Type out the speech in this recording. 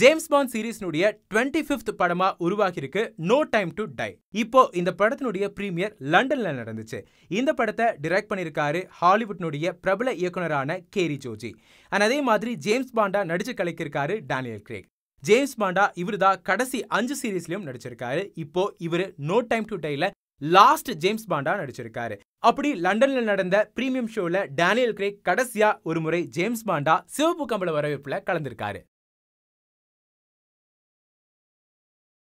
James Bond சீரீஸ்னுடைய twenty fifth படமா உருவாகியிருக்கு நோ டைம் டு டை இப்போ இந்த படத்தினுடைய ப்ரீமியர் லண்டன்ல நடந்துச்சு இந்த படத்தை டிரெக்ட் பண்ணியிருக்காரு ஹாலிவுட்னுடைய பிரபல இயக்குனரான கேரி ஜோஜி அண்ட் அதே மாதிரி ஜேம்ஸ் பாண்டா நடிச்சு கலைக்கிருக்காரு டேனியல் கிரேக் ஜேம்ஸ் பாண்டா இவர் தான் கடைசி அஞ்சு சீரீஸ்லயும் நடிச்சிருக்காரு இப்போ இவர் நோ டைம் டு டைல லாஸ்ட் ஜேம்ஸ் பாண்டா நடிச்சிருக்காரு அப்படி லண்டன்ல நடந்த பிரீமியம் ஷோல டேனியல் கிரேக் கடைசியா ஒரு முறை ஜேம்ஸ் பாண்டா சிவப்பு கம்பள வரவேற்புல கலந்திருக்காரு